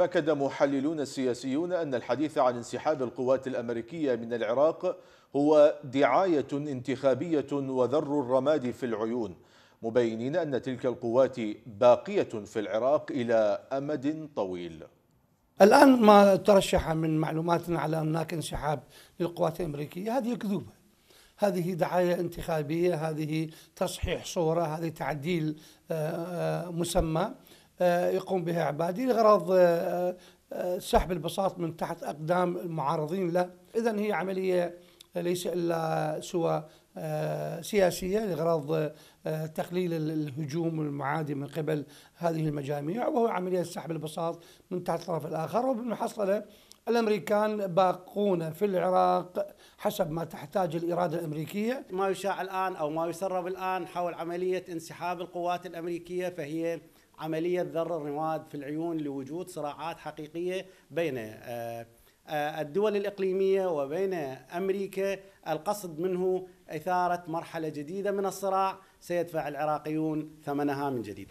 أكد محللون سياسيون أن الحديث عن انسحاب القوات الأمريكية من العراق هو دعاية انتخابية وذر الرماد في العيون مبينين أن تلك القوات باقية في العراق إلى أمد طويل الآن ما ترشح من معلومات على هناك انسحاب للقوات الأمريكية هذه كذوبة هذه دعاية انتخابية هذه تصحيح صورة هذه تعديل آه، آه، مسمى آه، يقوم بها عبادي لغرض آه، آه، سحب البساط من تحت اقدام المعارضين له، اذا هي عمليه ليس الا سوى سياسيه لغرض تقليل الهجوم المعادي من قبل هذه المجاميع وهو عمليه سحب البساط من تحت الطرف الاخر وبالمحصله الامريكان باقون في العراق حسب ما تحتاج الاراده الامريكيه. ما يشاع الان او ما يسرب الان حول عمليه انسحاب القوات الامريكيه فهي عمليه ذر الرواد في العيون لوجود صراعات حقيقيه بين آه، آه، الدول الاقليميه وبين امريكا القصد منه اثاره مرحله جديده من الصراع سيدفع العراقيون ثمنها من جديد